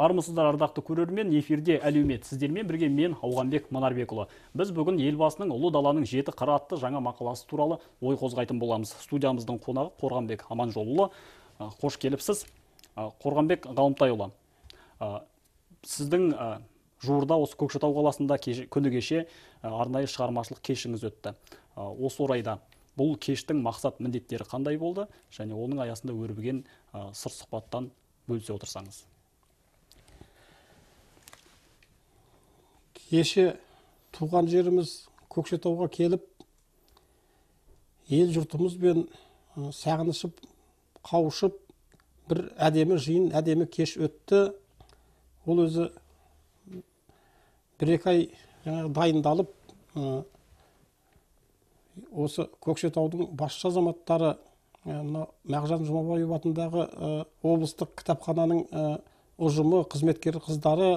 армысыздар ардақты көрермен эфирде әлеумет сіздермен бірге мен ауғанбек манарбекұлы біз бүгін елбасының ұлы даланың жеті қыры атты жаңа мақаласы туралы ой қозғайтын боламыз студиямыздың қонағы қорғанбек аманжолұлы қош келіпсіз қорғанбек ғалымтайұлы сіздің жуырда осы көкшетау қаласында күні кеше арнайы шығармашылық кешіңіз өтті осы орайда бұл кештің мақсат міндеттері қандай болды және оның аясында өрбіген сыр сұхбаттан бөлісе отырсаңыз кеше туған жеріміз көкшетауға келіп ел жұртымызбен сағынышып қауышып бір әдемі жиын әдемі кеш өтті ол өзі бір екі ай жаңағы дайындалып осы көкшетаудың басшы азаматтары мына мағжан жұмабаев атындағы облыстық кітапхананың ұжымы қызметкер қыздары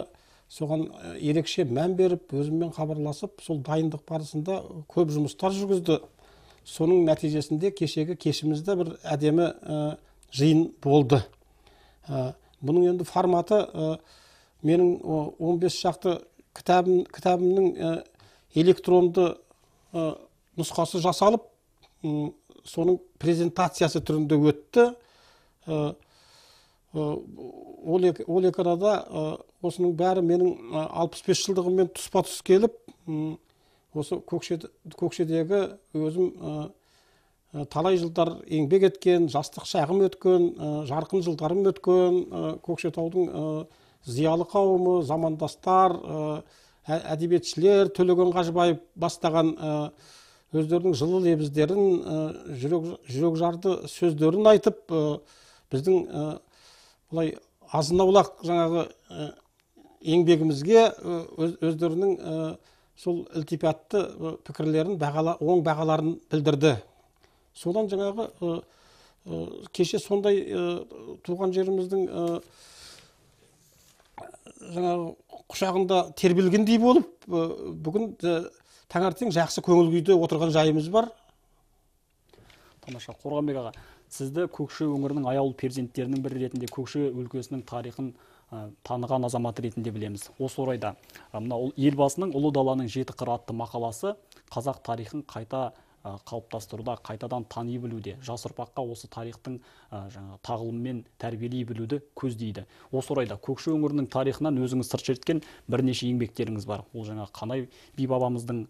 соған э, ерекше мән беріп өзіммен хабарласып сол дайындық барысында э, көп жұмыстар жүргізді соның нәтижесінде кешегі кешімізде бір әдемі ә, жиын болды бұның енді форматы ә, менің 15 шақты кітабым, кітабымның электронды нұсқасы жасалып соның презентациясы түрінде өтті ол, ол арада осының бәрі менің алпыс бес жылдығыммен тұспа тұс келіп осы көкшедегі өзім талай жылдар еңбек еткен жастық шағым өткен жарқын жылдарым өткен көкшетаудың зиялы қауымы замандастар ә, әдебиетшілер төлеген қажыбаев бастаған өздерінің жылы лебіздерін жүрек, жүрек жарды сөздерін айтып біздің былай азын жаңағы еңбегімізге өздерінің сол ілтипатты пікірлерін бағала, оң бағаларын білдірді содан жаңағы кеше сондай туған жеріміздің жаңағы құшағында тербелгендей болып бүгін таңертең жақсы көңіл күйде отырған жайымыз бар тамаша қорғанбек аға сізді көкше өңірінің аяулы перзенттерінің бірі ретінде көкше өлкесінің тарихын таныған азамат ретінде білеміз осы орайда мына елбасының ұлы даланың жеті қыры атты мақаласы қазақ тарихын қайта қалыптастыруда қайтадан тани білуде жас ұрпаққа осы тарихтың жаңағы тағылыммен тәрбиелей білуді көздейді осы орайда көкше өңірінің тарихынан өзіңіз сыр шерткен бірнеше еңбектеріңіз бар ол жаңа қанай би бабамыздың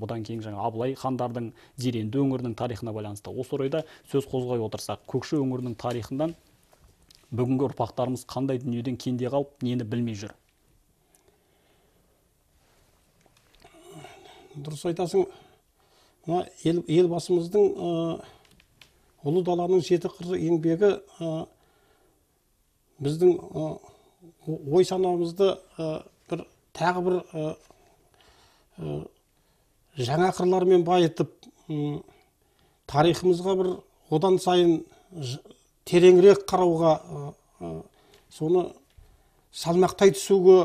бұдан кейін жаңа абылай хандардың зеренді өңірінің тарихына байланысты осы орайда сөз қозғай отырсақ көкше өңірінің тарихынан бүгінгі ұрпақтарымыз қандай дүниеден кенде қалып нені білмей жүр дұрыс айтасың мына елбасымыздың ұлы даланың жеті қыры еңбегі біздің ой санамызды бір тағы бір жаңа қырлармен байытып тарихымызға бір одан сайын тереңірек қарауға соны салмақтай түсуге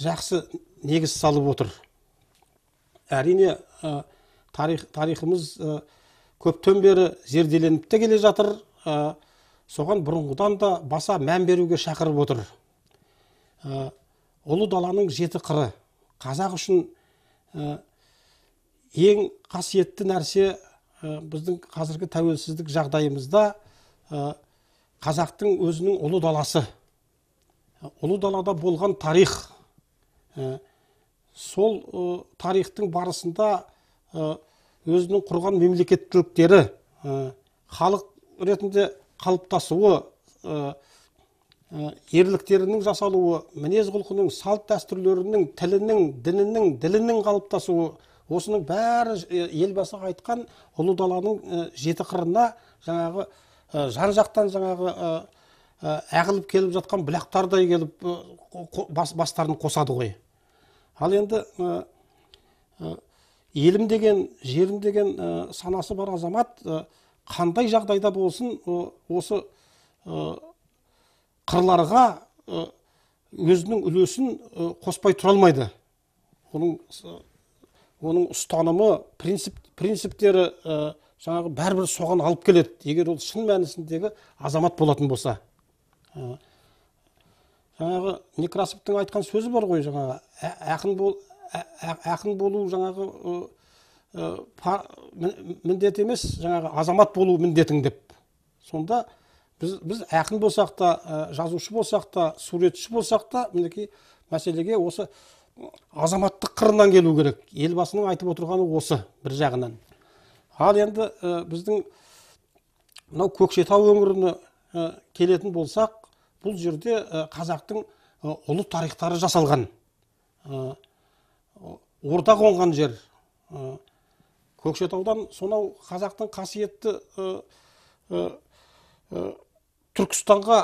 жақсы негіз салып отыр әрине тарих, тарихымыз көптен бері зерделеніп те келе жатыр соған бұрынғыдан да баса мән беруге шақырып отыр ұлы даланың жеті қыры қазақ үшін ең қасиетті нәрсе біздің қазіргі тәуелсіздік жағдайымызда Ә, қазақтың өзінің ұлы даласы ә, ұлы далада болған тарих ә, сол тарихтың барысында өзінің құрған мемлекеттіліктері халық ретінде қалыптасуы ерліктерінің жасалуы мінез құлқының салт дәстүрлерінің тілінің дінінің ділінің қалыптасуы осының бәрі елбасы айтқан ұлы даланың жеті қырына жаңағы Э, жан жақтан жаңағы э, э, ағылып келіп жатқан бұлақтардай келіп бас, бастарын қосады ғой ал енді елім деген жерім деген санасы бар азамат қандай жағдайда болсын осы қырларға өзінің үлесін қоспай тұра алмайды оның оның ұстанымы принцип принциптері жаңағы бәрібір соған алып келеді егер ол шын мәнісіндегі азамат болатын болса ә. жаңағы некрасовтың айтқан сөзі бар ғой жаңағы ә, ақын бол ә, ақын болу жаңағы міндет емес жаңағы азамат болу міндетің деп сонда біз біз ақын болсақ та жазушы болсақ та суретші болсақ та мінекей мәселеге осы азаматтық қырынан келу керек елбасының айтып отырғаны осы бір жағынан ал енді біздің мынау көкшетау өңіріне келетін болсақ бұл жерде қазақтың ұлы тарихтары жасалған орда қонған жер көкшетаудан сонау қазақтың қасиетті түркістанға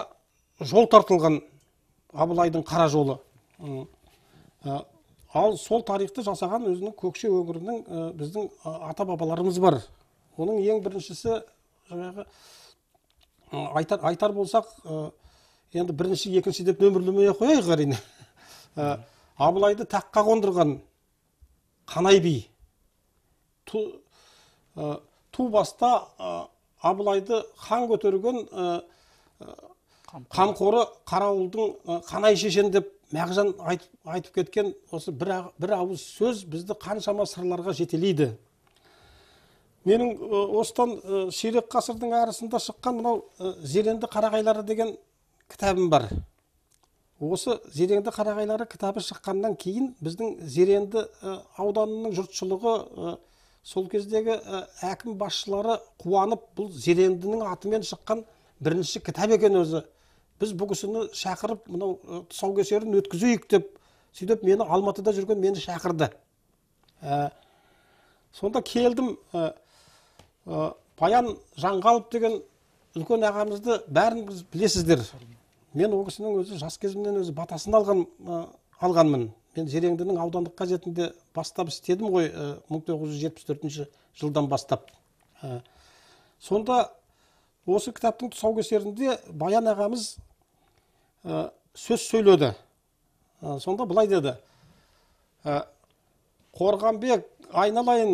жол тартылған абылайдың қара жолы ал сол тарихты жасаған өзінің көкше өңірінің біздің ата бабаларымыз бар оның ең біріншісі жаңағы айтар, болсақ енді бірінші екінші деп нөмірлемей ақ қояйық әрине абылайды таққа қондырған қанай би ту, ә, ту баста абылайды хан көтерген қамқоры қарауылдың қанай шешен деп мағжан айтып, айтып кеткен осы бір, бір ауыз сөз бізді қаншама сырларға жетелейді менің осыдан ширек қасырдың арысында шыққан мынау зеренді қарағайлары деген кітабым бар осы зеренді қарағайлары кітабы шыққаннан кейін біздің зеренді ауданының жұртшылығы сол кездегі әкім басшылары қуанып бұл зерендінің атымен шыққан бірінші кітап екен өзі біз бұл кісіні шақырып мынау тұсаукесерін өткізейік деп сөйтіп мені алматыда жүрген мені шақырды ә, сонда келдім ә, баян жаңғалов деген үлкен ағамызды бәріңіз білесіздер мен ол кісінің өзі жас кезімнен өзі батасын алған алғанмын мен зереңдінің аудандық газетінде бастап істедім ғой мың тоғыз жүз жетпіс төртінші жылдан бастап сонда осы кітаптың тұсаукесерінде баян ағамыз сөз сөйледі сонда былай деді қорғанбек айналайын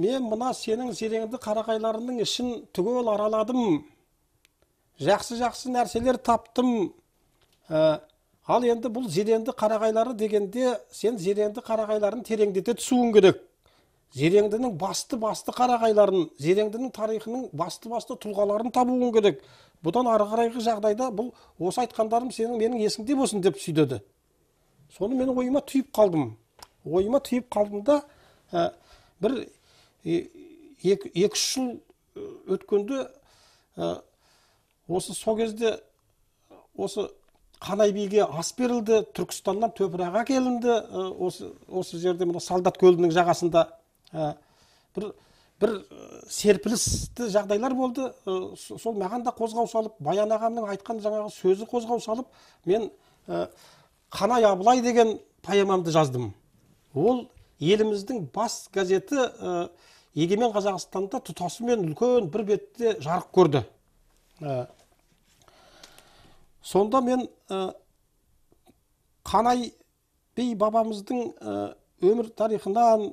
мен мына сенің зереңді қарағайларыңның ішін түгел араладым жақсы жақсы нәрселер таптым ал енді бұл зеренді қарағайлары дегенде сен зеренді қарағайларын тереңдете түсуің керек зереңдінің басты басты қарағайларын зереңдінің тарихының басты басты тұлғаларын табуың керек бұдан ары қарайғы жағдайда бұл осы айтқандарым сенің менің есіңде болсын деп сүйдеді соны мен ойыма түйіп қалдым ойыма түйіп қалдым да ә, бір екі үш жыл өткенде ә, осы сол кезде осы қанай биге ас берілді түркістаннан топырақ әкелінді осы осы жерде мына солдат көлінің жағасында Ә, бір бір серпілісті жағдайлар болды сол маған да қозғау салып баян ағамның айтқан жаңағы сөзі қозғау салып мен қанай абылай деген поэмамды жаздым ол еліміздің бас газеті ә, егемен қазақстанда тұтасымен үлкен бір бетте жарық көрді ә, сонда мен қанай би бабамыздың өмір тарихынан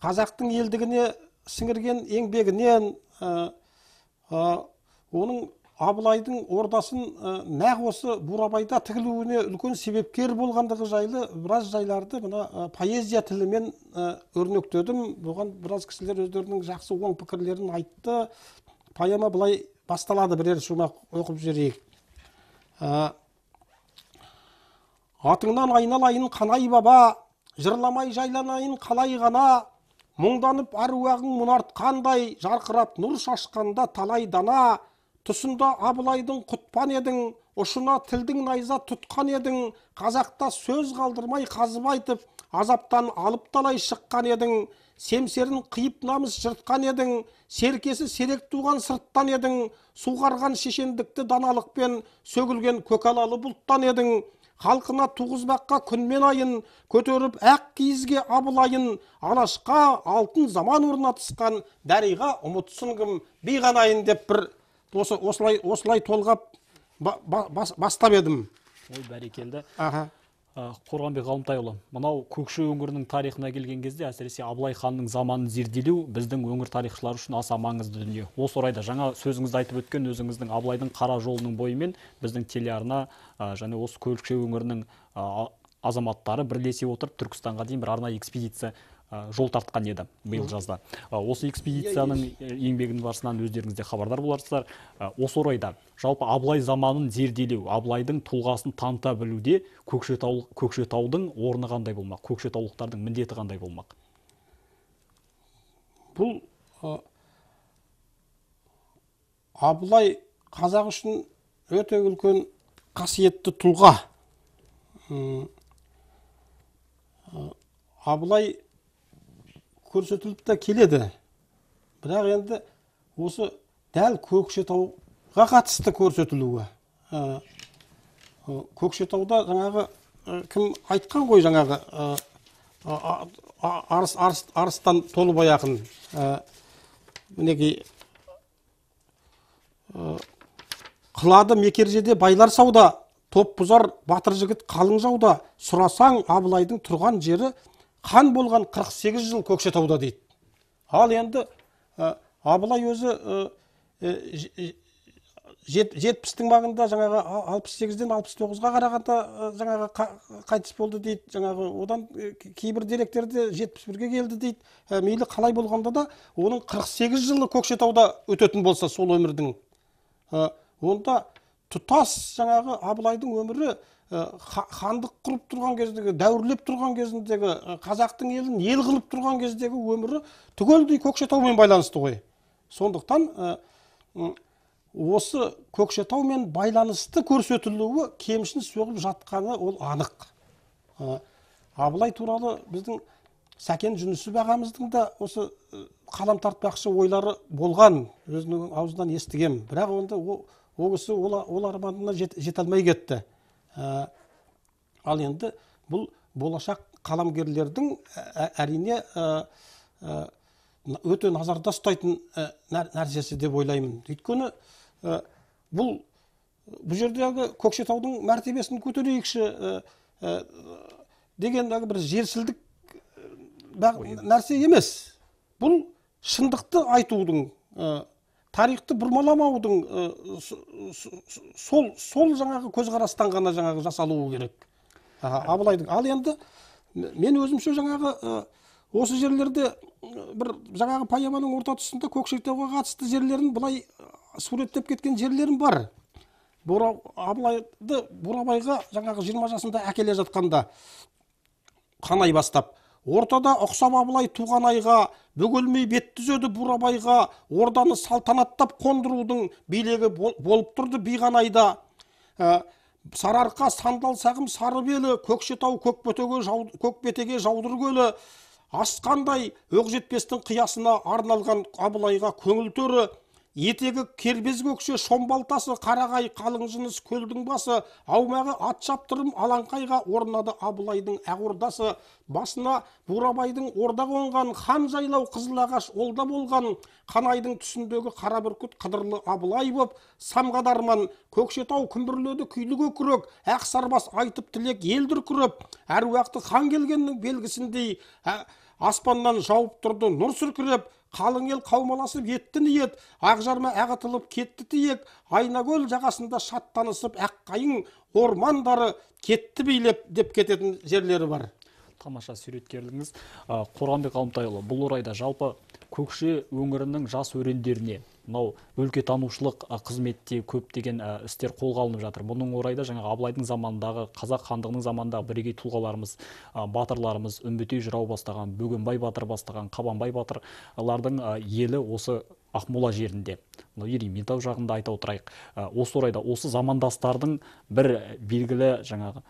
қазақтың елдігіне сіңірген еңбегінен оның абылайдың ордасын нақ осы бурабайда тігілуіне үлкен себепкер болғандығы жайлы біраз жайларды мына поэзия тілімен өрнектедім бұған біраз кісілер өздерінің жақсы оң пікірлерін айтты поэма былай басталады бірер шумақ оқып жіберейік атыңнан айналайын қанай баба жырламай жайланайын қалай ғана мұңданып әруағың мұнартқандай жарқырап нұр шашқанда талай дана тұсында абылайдың құтпан едің ұшына тілдің найза тұтқан едің қазақта сөз қалдырмай қазып айтып азаптан алып талай шыққан едің семсерін қиып намыс жыртқан едің серкесі серек туған сырттан едің суғарған шешендікті даналықпен сөгілген көкалалы бұлттан едің халқына туғызбаққа күн мен айын көтеріп ақ киізге абылайын алашқа алтын заман орнатысқан дариға ұмытсын кім биғанайын деп бір осы осылай осылай толғап бастап едім ой бәрекелді аха қорғанбек ғалымтайұлы мынау көкше өңірінің тарихына келген кезде әсіресе абылай ханның заманын зерделеу біздің өңір тарихшылары үшін аса маңызды дүние осы орайда жаңа сөзіңізді айтып өткен өзіңіздің абылайдың қара жолының бойымен біздің телеарна және осы көкше өңірінің ә, азаматтары бірлесе отырып түркістанға дейін бір арнайы экспедиция жол тартқан еді биыл жазда осы экспедицияның еңбегін барысынан өздеріңіз де хабардар боларсыздар осы орайда жалпы абылай заманын зерделеу абылайдың тұлғасын таныта білуде көкшетау, көкшетаудың орны қандай болмақ көкшетаулықтардың міндеті қандай болмақ бұл абылай қазақ үшін өте үлкен қасиетті тұлға абылай көрсетіліп та келеді бірақ енді осы дәл көкшетауға қатысты көрсетілуі ә, көкшетауда жаңағы кім айтқан ғой жаңағы ә, арыс, арыс, арыстан толыбай ақын ә, мінекей қылады жерде байлар сауда топ бұзар батыр жігіт қалың жауда сұрасаң абылайдың тұрған жері қан болған 48 жыл көкшетауда дейді ал енді ә, абылай өзі жетпістің маңында жаңағы алпыс сегізден алпыс тоғызға қарағанда жаңағы қайтыс болды дейді жаңағы одан кейбір деректерде жетпіс бірге келді дейді мейлі қалай болғанда да оның 48 сегіз жылы көкшетауда өтетін болса сол өмірдің онда тұтас жаңағы абылайдың өмірі Э, хандық құрып тұрған кездегі дәуірлеп тұрған кезіндегі қазақтың елін ел қылып тұрған кездегі өмірі түгелдей көкшетаумен байланысты ғой сондықтан осы көкшетаумен байланысты көрсетілуі кемшін соғып жатқаны ол анық абылай туралы біздің сәкен жүнісов ағамыздың да осы қалам тартпақшы ойлары болған өзінің аузынан естігем бірақ онда ол кісі ол арманына жете алмай кетті ә, ал енді бұл болашақ қаламгерлердің ә, ә, әрине ә, ә өте назарда ұстайтын нәрсесі деп ойлаймын өйткені бұл бұл жердегі көкшетаудың мәртебесін көтерейікші деген бір жерсілдік нәрсе емес бұл шындықты айтудың тарихты бұрмаламаудың сол сол жаңағы көзқарастан ғана жаңағы жасалуы керек абылайдың ал енді мен өзімше жаңағы осы жерлерде бір жаңағы поэманың орта тұсында көкшетауға қатысты жерлерін былай суреттеп кеткен жерлерім бар Бұра, абылайды бурабайға жаңағы жиырма жасында әкеле жатқанда қанай бастап ортада ұқсап абылай туған айға бөгелмей бет түзеді бурабайға орданы салтанаттап қондырудың билегі болып тұрды биғанайда ә, сарыарқа сандал сағым сары белі көкшетау көкбетеге жау, көкбетеге жаудыр көлі асқандай өкжетпестің қиясына арналған абылайға көңіл төрі етегі кербез көкше шомбалтасы қарағай қалың жыныс көлдің басы аумағы ат шаптырым алаңқайға орнады абылайдың ақ басына бурабайдың орда қонған хан жайлау ағаш олда болған қанайдың түсіндегі қара бүркіт қыдырлы абылай боп самғадарман көкшетау күмбірледі күйлі көкірек ақ сарбас айтып тілек ел дүркіреп әруақты хан келгеннің белгісіндей ә, аспаннан жауып тұрды нұр сүркіреп қалың ел қаумаласып етті ниет ақжарма ағытылып кетті тиек айнакөл жағасында шаттанысып аққайың ормандары кетті билеп деп кететін жерлері бар тамаша суреткерлігіңіз қорғанбек ғалымтайұлы бұл орайда жалпы көкше өңірінің жас өрендеріне мынау өлкетанушылық қызметте көптеген істер қолға алынып жатыр бұның орайда жаңа абылайдың заманындағы қазақ хандығының заманындағы бірегей тұлғаларымыз батырларымыз үмбетей жырау бастаған бөгенбай батыр бастаған қабанбай батырлардың елі осы ақмола жерінде мынау ерейментау жағында айта отырайық осы орайда осы замандастардың бір белгілі жаңағы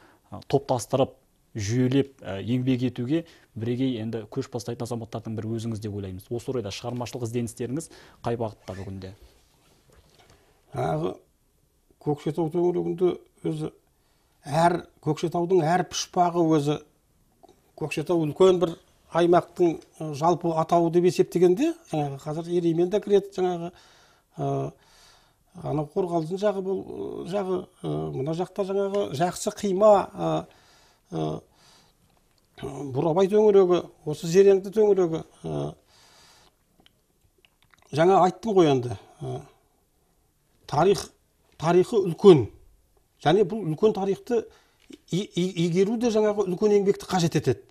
топтастырып жүйелеп э, еңбек етуге бірегей енді көш бастайтын азаматтардың бірі өзіңіз деп ойлаймыз осы орайда шығармашылық ізденістеріңіз қай бағытта бүгінде көкшетау төңірегінде өзі әр көкшетаудың әр пұшпағы өзі көкшетау үлкен бір аймақтың жалпы атауы деп есептегенде жаңағы қазір ереймен де кіреді жаңағы анау қорғалжын жағы бұл жағы мына жақта жаңағы жақсы қима бурабай төңірегі осы зеренді төңірегі жаңа айттым ғой енді тарих тарихы үлкен және бұл үлкен тарихты игеру де жаңағы үлкен еңбекті қажет етеді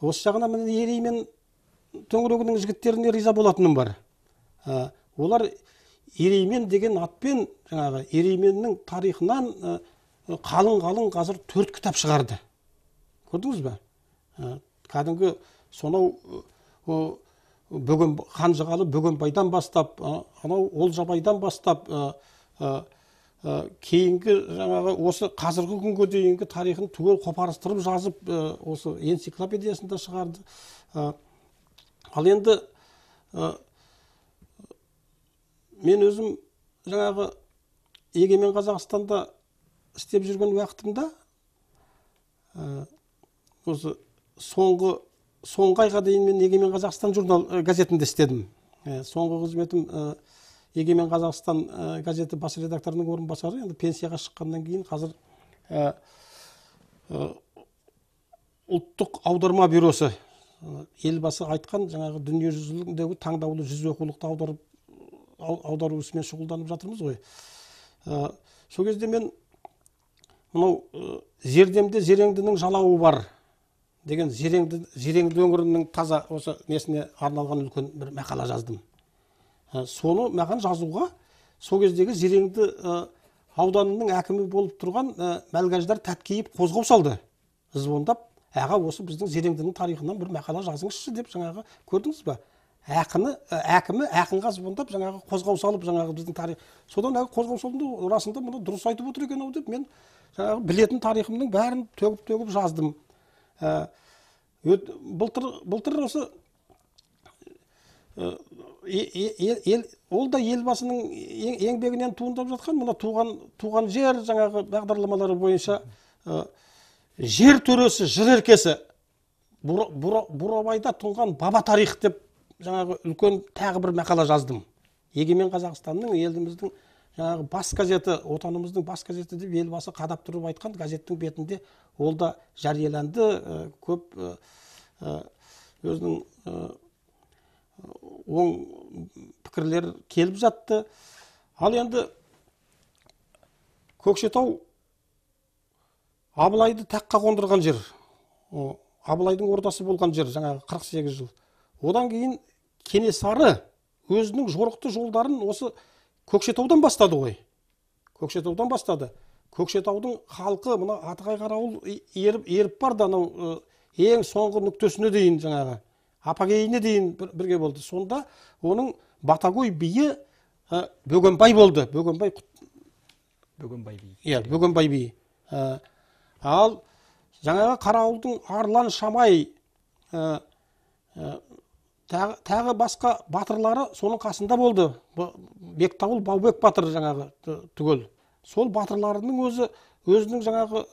осы жағына міне ереймен төңірегінің жігіттеріне риза болатыным бар олар ереймен деген атпен жаңағы ерейменнің тарихынан қалың қалың қазір төрт кітап шығарды көрдіңіз бе ә, кәдімгі сонау бөгөн қанжығалы бөгенбайдан бастап анау олжабайдан бастап кейінгі жаңағы осы қазіргі күнге дейінгі тарихын түгел қопарыстырып жазып осы энциклопедиясында шығарды ал енді мен өзім жаңағы егемен қазақстанда істеп жүрген уақытымда осы соңғы соңғы айға дейін мен егемен қазақстан журнал ә, газетінде істедім ә, соңғы қызметім э, егемен қазақстан газеті бас редакторының орынбасары енді пенсияға шыққаннан кейін қазір ә, ұлттық аударма бюросы елбасы айтқан жаңағы дүниежүзіндегі таңдаулы жүз оқулықты аударып аудару ісімен шұғылданып жатырмыз ғой ә, сол кезде мен мынау зердемде зереңдінің жалауы бар деген зереңді зереңді өңірінің таза осы несіне арналған үлкен бір мақала жаздым ә, соны маған жазуға сол кездегі зереңді ә, ауданының әкімі болып тұрған ә, мәлгаждар тәткеев қозғау салды звондап аға осы біздің зереңдінің тарихынан бір мақала жазыңызшы деп жаңағы көрдіңіз ба әкіні ә, әкімі әкімға звондап жаңағы қозғау салып жаңағы біздің тарих содан әлгі қозғау салды расында мұны дұрыс айтып отыр екен ау деп мен жаңағы білетін тарихымның бәрін төгіп төгіп жаздым Ә, былтыр былтыр осы ә, ел ол да елбасының еңбегінен туындап жатқан мына туған туған жер жаңағы бағдарламалары бойынша ә, жер төресі жыр еркесі бурабайда тұнған баба тарих деп жаңағы үлкен тағы бір мақала жаздым егемен қазақстанның еліміздің жаңағы бас газеті отанымыздың бас газеті деп елбасы қадап тұрып айтқан газеттің бетінде ол да жарияланды көп өзінің оң пікірлер келіп жатты ал енді көкшетау абылайды таққа қондырған жер абылайдың ордасы болған жер жаңағы сегіз жыл одан кейін кенесары өзінің жорықты жолдарын осы көкшетаудан бастады ғой көкшетаудан бастады көкшетаудың халқы мына атығай қарауыл еріп, еріп барды анау ең соңғы нүктесіне дейін жаңағы апогейіне дейін бірге болды сонда оның батагөй биі ә, бөгенбай болды бөгенбай бөгенбай би иә бөгенбай би ә, ал жаңағы қарауылдың арлан шамай тағы, басқа батырлары соның қасында болды бектауыл баубек батыр жаңағы түгел сол батырларының өзі өзінің жаңағы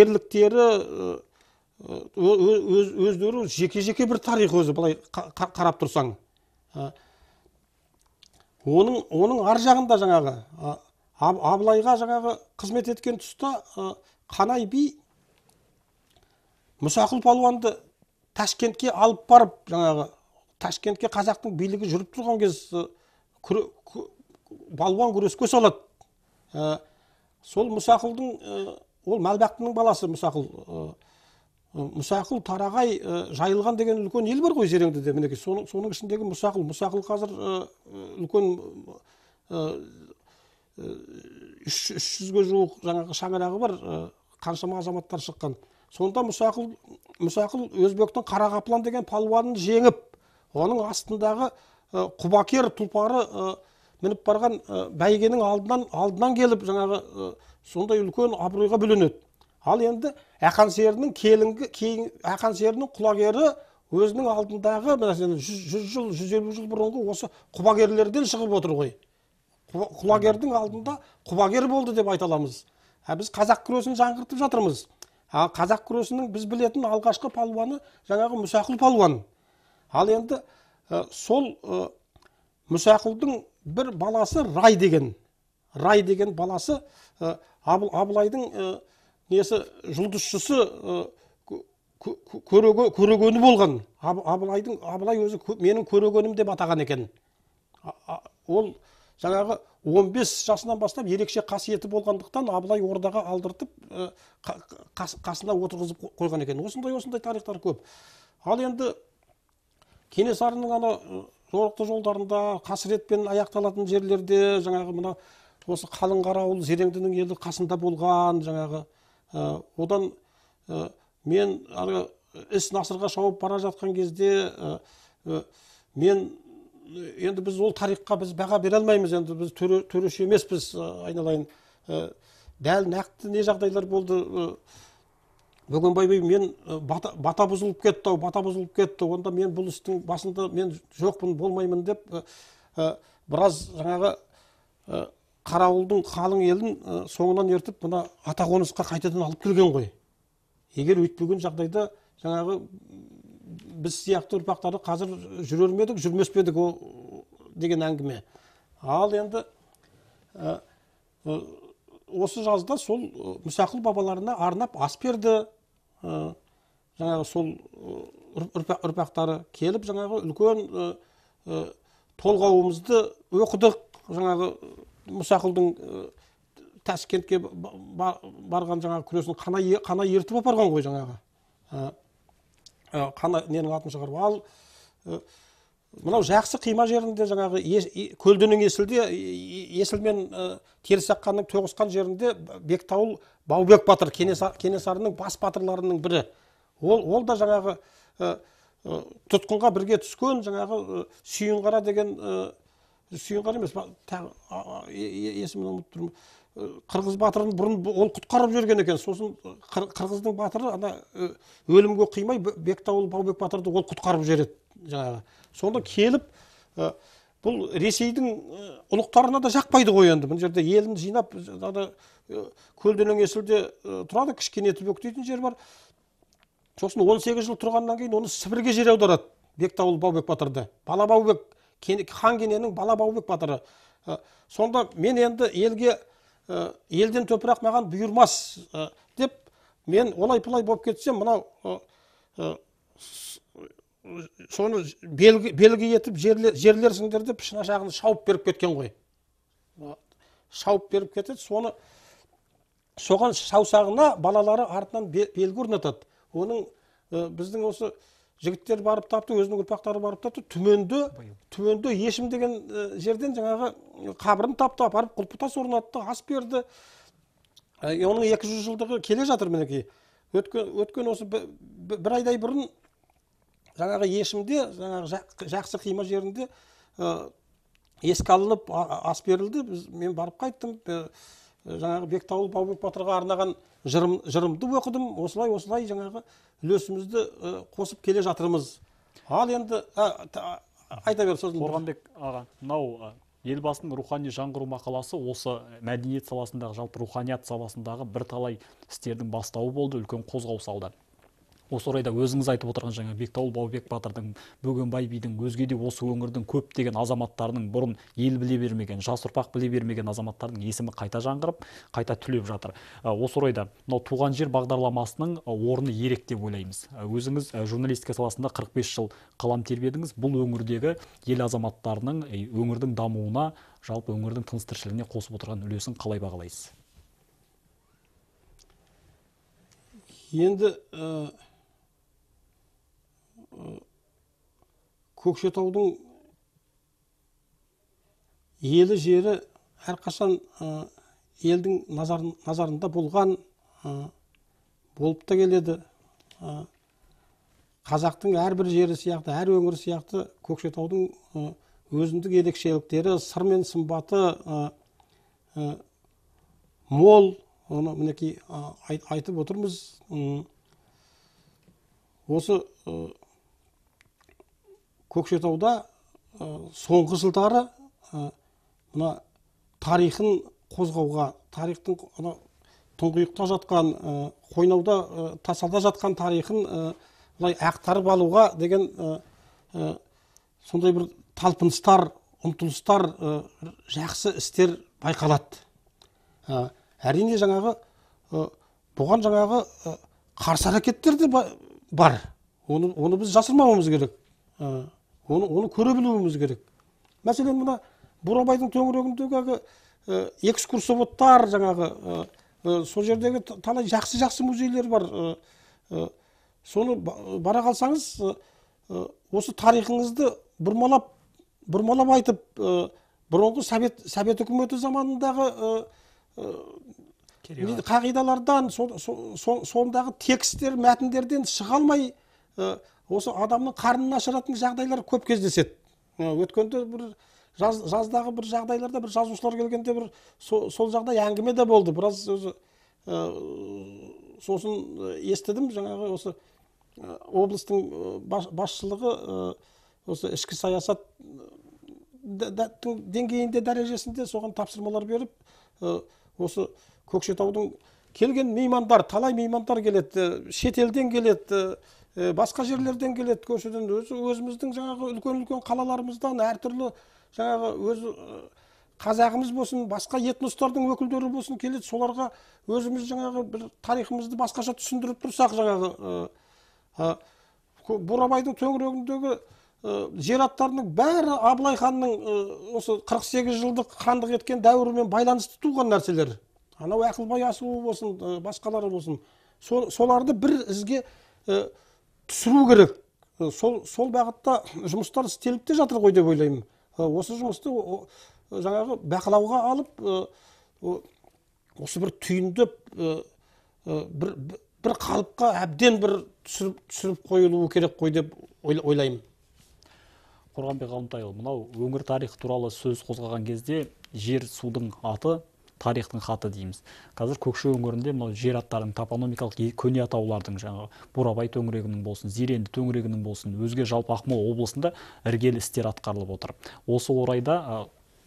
ерліктері өз, өздері жеке жеке бір тарих өзі былай қарап тұрсаң оның оның ар жағында жаңағы абылайға жаңағы қызмет еткен тұста қанай би мұсақұл палуанды ташкентке алып барып жаңағы ташкентке қазақтың билігі жүріп тұрған кез э, балуан күреске салады э, сол мұсақұлдың э, ол мәлбақтының баласы мұсақұл мұсақұл тарағай жайылған деген үлкен ел бар ғой зереңдіде мінекей соның, соның ішіндегі мұсақұл мұсақұл қазір үлкен үш жүзге жуық жаңағы шаңырағы бар қаншама азаматтар шыққан сонда мұсақұл мұсақұл өзбектің қарақаплан деген палуанын жеңіп оның астындағы құбакер тұлпары мініп барған бәйгенің алдынан алдынан келіп жаңағы сондай үлкен абыройға бөленеді ал енді ақан серінің келінгі кейін ақан серінің құлагері өзінің алдындағы мәселен жүз жыл жүз елу жыл бұрынғы осы құбагерлерден шығып отыр ғой құлагердің алдында құбагер болды деп айта аламыз а біз қазақ күресін жаңғыртып жатырмыз ал қазақ күресінің біз білетін алғашқы палуаны жаңағы мұсақұл палуан ал енді сол ә, бір баласы рай деген рай деген баласы ә, абылайдың ә, несі жұлдызшысы ә, көрегені болған абылайдың абылай өзі менің көрегенім деп атаған екен ол жаңағы 15 жасынан бастап ерекше қасиеті болғандықтан абылай ордаға алдыртып э, қасына отырғызып қойған екен осындай осындай тарихтар көп ал енді кенесарының ана э, жорықты жолдарында қасіретпен аяқталатын жерлерде жаңағы мына осы қалың қарауыл зереңдінің елі қасында болған жаңағы э, одан мен әлгі іс насырға шауып бара жатқан кезде мен енді біз ол тарихқа біз баға бере алмаймыз енді біз төреші емеспіз айналайын ә, дәл нақты не жағдайлар болды ә, бөгенбай би мен ә, бата, бұзылып кетті ау бата бұзылып кетті онда мен бұл істің басында мен жоқпын болмаймын деп біраз жаңағы қарауылдың қалың елін соңынан ертіп мына ата қонысқа қайтадан алып келген ғой егер өйтпеген жағдайда жаңағы біз сияқты ұрпақтары қазір жүрер ме едік жүрмес пе едік деген әңгіме ал енді ә, осы жазда сол мұсақұл бабаларына арнап ас берді ә, жаңағы сол ұрпақтары келіп жаңағы үлкен ә, толғауымызды оқыдық жаңағы мұсақұлдың ташкентке барған жаңағы күресін қана, қана ертіп апарған ғой жаңағы ә, Э, қана ненің атын шығарып ал э, мынау жақсы қима жерінде жаңағы көлдінің есілде есіл мен э, теріс аққанның тоғысқан жерінде бектауыл баубек батыр кенесарының бас батырларының бірі ол ол да жаңағы тұтқынға бірге түскен жаңағы сүйінқара деген сүйінқара емес тағы есімін ұмытып тұрмын Э, қырғыз батырын бұрын ол құтқарып жүрген екен сосын э, қырғыздың батыры ана э, өлімге қимай бектауыл баубек батырды ол құтқарып жібереді жаңағы сонда келіп бұл ресейдің ұлықтарына да жақпайды ғой енді мына жерде елін жинап ана көлденең есілде тұрады кішкене түбек дейтін жер бар сосын 18 жыл тұрғаннан кейін оны сібірге жер аударады бектауыл баубек батырды бала баубек хан кененің бала баубек батыры сонда мен енді елге Э, елден топырақ маған бұйырмас э, деп мен олай пылай болып кетсем мынау э, соны белгі, белгі етіп жерлер, жерлерсіңдер деп шынашағын шауып беріп кеткен ғой шауып беріп кетеді соны соған саусағына балалары артынан белгі орнатады оның біздің осы жігіттер барып тапты өзінің ұрпақтары барып тапты түменде түменде ешім деген жерден жаңағы қабірін тапты апарып құлпытас орнатты ас берді оның екі жүз жылдығы келе жатыр мінекей өткен, өткен осы бір айдай бұрын жаңағы ешімде жаңағы жақсы қима жерінде ә, еске алынып ас берілді біз мен барып қайттым жаңағы бектауыл баубек батырға арнаған жырым, жырымды оқыдым осылай осылай жаңағы үлесімізді қосып келе жатырмыз ал енді айта бер сосын қорғанбек аға мынау елбасының рухани жаңғыру мақаласы осы мәдениет саласындағы жалпы руханият саласындағы бірталай істердің бастауы болды үлкен қозғау салды осы орайда өзіңіз айтып отырған жаңа бектаул баубек батырдың бөгенбай бидің өзге де осы өңірдің көптеген азаматтарының бұрын ел біле бермеген жас ұрпақ біле бермеген азаматтардың есімі қайта жаңғырып қайта түлеп жатыр ә, осы орайда мынау туған жер бағдарламасының ә, орны ерек деп ойлаймыз ә, өзіңіз журналистика саласында 45 жыл қалам тербедіңіз бұл өңірдегі ел азаматтарының өңірдің дамуына жалпы өңірдің тыныс тіршілігіне қосып отырған үлесін қалай бағалайсыз енді көкшетаудың елі жері әрқашан елдің назарында болған болып та келеді қазақтың әрбір жері сияқты әр өңір сияқты көкшетаудың өзіндік ерекшеліктері сыр мен сымбаты мол оны мінекей айтып отырмыз осы көкшетауда э, соңғы жылдары э, мына тарихын қозғауға тарихтың ана тұңғиықта жатқан э, қойнауда тасада жатқан тарихын былай ақтарып алуға деген сондай бір талпыныстар ұмтылыстар жақсы істер байқалады әрине жаңағы бұған жаңағы қарсы әрекеттер де бар оны, оны біз жасырмауымыз керек оны, оны көре білуіміз керек мәселен мына бурабайдың төңірегіндегі ә, экскурсоводтар жаңағы сол жердегі талай жақсы жақсы музейлер бар соны бара қалсаңыз осы тарихыңызды бұрмалап бұрмалап айтып бұрынғы совет совет үкіметі заманындағы қағидалардан сондағы тексттер мәтіндерден шыға алмай осы адамның қарнын ашыратын жағдайлар көп кездеседі өткенде бір жаз, жаздағы бір жағдайларда бір жазушылар келгенде бір сол жағдай әңгіме де болды біраз өзі ә, сосын естідім жаңағы осы облыстың басшылығы осы ішкі саясат деңгейінде дәрежесінде соған тапсырмалар беріп ә, осы көкшетаудың келген меймандар талай меймандар келеді шетелден келеді басқа жерлерден келеді көшеден өзі өзіміздің жаңағы үлкен үлкен қалаларымыздан әртүрлі жаңағы өз қазағымыз болсын басқа этностардың өкілдері болсын келеді соларға өзіміз жаңағы бір тарихымызды басқаша түсіндіріп тұрсақ жаңағы ә, бурабайдың төңірегіндегі жер аттарының бәрі абылай ханның осы 48 жылдық хандық еткен дәуірімен байланысты туған нәрселер анау ақылбай асуы болсын басқалары болсын соларды бір ізге түсіру керек сол сол бағытта жұмыстар істеліп те жатыр ғой деп ойлаймын осы жұмысты жаңағы бақылауға алып осы бір түйінді бір бір қалыпқа әбден бір түсіріп, түсіріп қойылуы керек қой деп ойлаймын қорғанбек ғалымтайұлы мынау өңір тарихы туралы сөз қозғаған кезде жер судың аты тарихтың хаты дейміз қазір көкше өңірінде мынау жер аттарының топономикалық көне атаулардың жаңағы бурабай төңірегінің болсын зеренді төңірегінің болсын өзге жалпы ақмола облысында іргелі істер атқарылып отыр осы орайда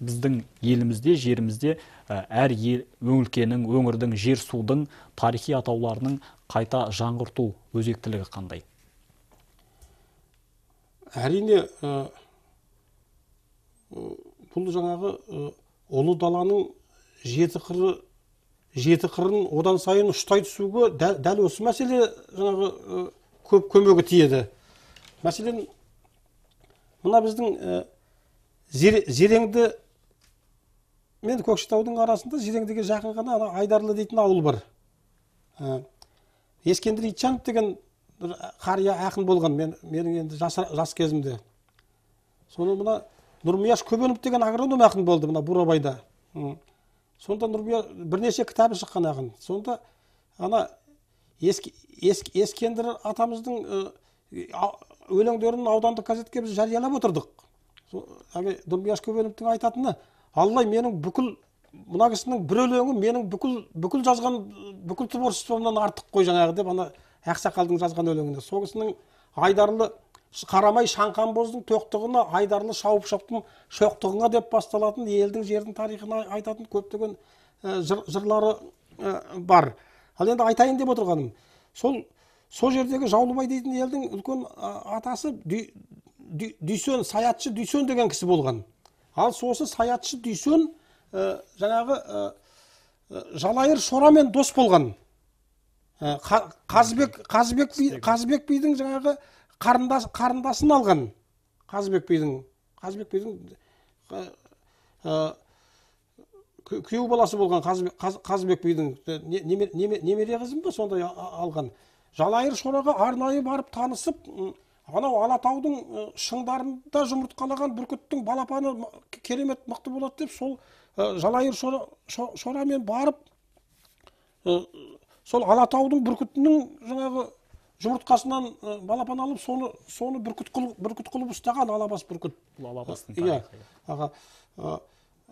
біздің елімізде жерімізде әр ел өңілкенің өңірдің жер судың тарихи атауларының қайта жаңғырту өзектілігі қандай әрине бұл жаңағы ұлы даланың жеті қыры жеті қырын одан сайын ұштай түсуге дәл, осы мәселе жаңағы көп көмегі тиеді мәселен мына біздің ә, зер, зереңді мен көкшетаудың арасында зереңдіге жақын ғана ана айдарлы дейтін ауыл бар ескендір итжанов деген бір қария ақын болған мен менің енді жас, жас кезімде соны мына нұрмияш көбенов деген агроном ақын болды мына бурабайда сонда нұрбия бірнеше кітабы шыққан ақын сонда ана ескі, ескендір атамыздың өлеңдерін аудандық газетке біз жариялап отырдық әлгі нұрбияш көбеновтің айтатыны аллай менің бүкіл мына кісінің бір өлеңі менің бүкіл бүкіл жазған бүкіл творчествомнан артық қой жаңағы деп ана ақсақалдың жазған өлеңіне сол кісінің айдарлы қарамай шаңқан боздың тоқтығына айдарлы шауып шаптың шоқтығына деп басталатын елдің жердің тарихын айтатын көптеген э, жыр, жырлары э, бар ал енді айтайын деп отырғаным сол сол жердегі жаулыбай дейтін елдің үлкен э, атасы дүйсен саятшы дүйсен деген кісі болған ал сосы саятшы дүйсен ә, жаңағы ә, жалайыр шорамен дос болған қазыбек қазыбек қазыбек бидің жаңағы қарындас қарындасын алған қазыбек бидің қазыбек бидің күйеу баласы болған қазыбек бидің немере қызын ба сондай алған жалайыр шораға арнайы барып танысып анау алатаудың шыңдарында жұмыртқалаған бүркіттің балапаны керемет мықты болады деп сол жалайыр шора, шорамен барып сол алатаудың бүркітінің жаңағы жұмыртқасынан балапан алып соны соны бүркіт қылып бүркіт қылып ұстаған алабас бүркіт бұл алабастың иә, иә. аға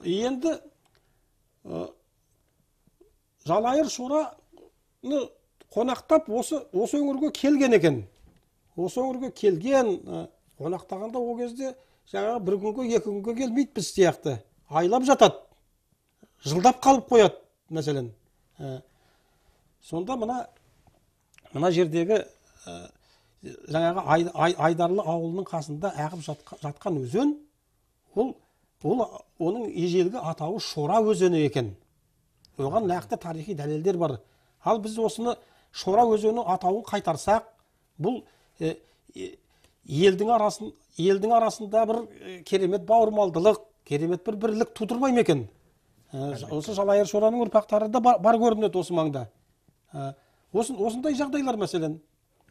енді жалайыр шораны қонақтап осы осы өңірге келген екен осы өңірге келген қонақтағанда ол кезде жаңағы бір күнге екі күнге келмейді біз сияқты айлап жатады жылдап қалып қояды мәселен сонда мына мына жердегі Э, жаңағы айдарлы ауылының қасында ағып жатқан өзен ол ол оның ежелгі атауы шора өзені екен оған нақты тарихи дәлелдер бар ал біз осыны шора өзені атауын қайтарсақ бұл елдің арасын елдің арасында бір керемет бауырмалдылық керемет бір бірлік тудырмай ма екен ә, осы жалайыр шораның ұрпақтары да бар, бар көрінеді осы маңда ә, осын, осындай жағдайлар мәселен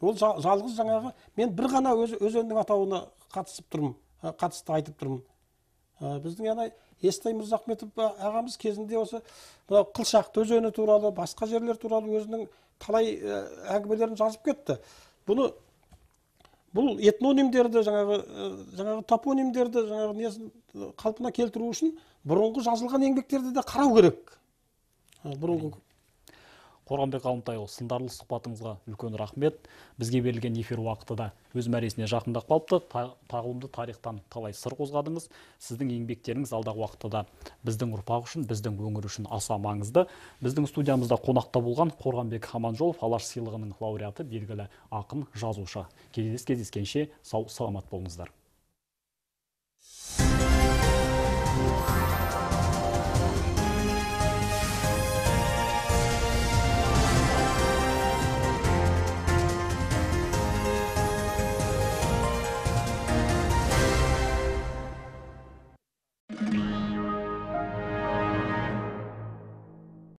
ол жалғыз жаңағы мен бір ғана өз, өзеннің атауына қатысып тұрмын қатысты айтып тұрмын біздің ана естай мырзахметов ағамыз кезінде осы мынау қылшақты өзені туралы басқа жерлер туралы өзінің талай әңгімелерін жазып кетті бұны бұл этнонимдерді жаңағы жаңағы топонимдерді жаңағы несін қалпына келтіру үшін бұрынғы жазылған еңбектерді де қарау керек бұрынғы қорғанбек ғалымтайұлы сындарлы сұхбатыңызға үлкен рахмет бізге берілген эфир уақыты да өз мәресіне жақындап қалыпты тағылымды тарихтан талай сыр қозғадыңыз сіздің еңбектеріңіз алдағы уақытта да біздің ұрпақ үшін біздің өңір үшін аса маңызды біздің студиямызда қонақта болған қорғанбек аманжолов алаш сыйлығының лауреаты белгілі ақын жазушы келесі кездескенше сау саламат болыңыздар